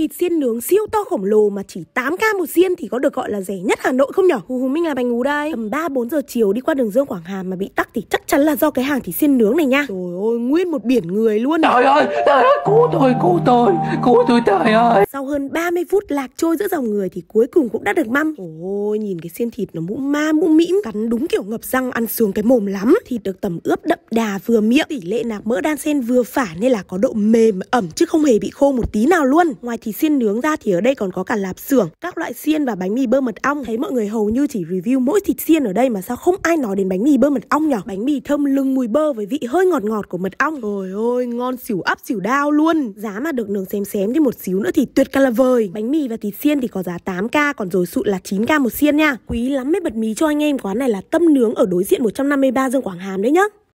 thịt xiên nướng siêu to khổng lồ mà chỉ 8k một xiên thì có được gọi là rẻ nhất Hà Nội không nhỉ? Hù hù mình là bánh ngú đây. Tầm 3 4 giờ chiều đi qua đường Dương Quảng Hàm mà bị tắc thì chắc chắn là do cái hàng thịt xiên nướng này nha. Trời ơi, nguyên một biển người luôn. Trời ơi, trời ơi, cứu tôi, cứu tôi, cứu tôi trời ơi. Sau hơn 30 phút lạc trôi giữa dòng người thì cuối cùng cũng đã được mâm. Ôi, nhìn cái xiên thịt nó mũ ma mũ mĩm, cắn đúng kiểu ngập răng ăn sướng cái mồm lắm. Thịt được tẩm ướp đậm đà vừa miệng, tỷ lệ nạc mỡ đan xen vừa phải nên là có độ mềm ẩm chứ không hề bị khô một tí nào luôn. Ngoài thịt thì xiên nướng ra thì ở đây còn có cả lạp xưởng, các loại xiên và bánh mì bơ mật ong. Thấy mọi người hầu như chỉ review mỗi thịt xiên ở đây mà sao không ai nói đến bánh mì bơ mật ong nhỉ? Bánh mì thơm lưng mùi bơ với vị hơi ngọt ngọt của mật ong. Trời ơi, ngon xỉu ấp xỉu đao luôn. Giá mà được nướng xém xém thêm một xíu nữa thì tuyệt cả là vời. Bánh mì và thịt xiên thì có giá 8k còn rồi sụn là 9k một xiên nha. Quý lắm mới bật mí cho anh em quán này là tâm nướng ở đối diện 153 Dương Quảng Hàm đấy nhá.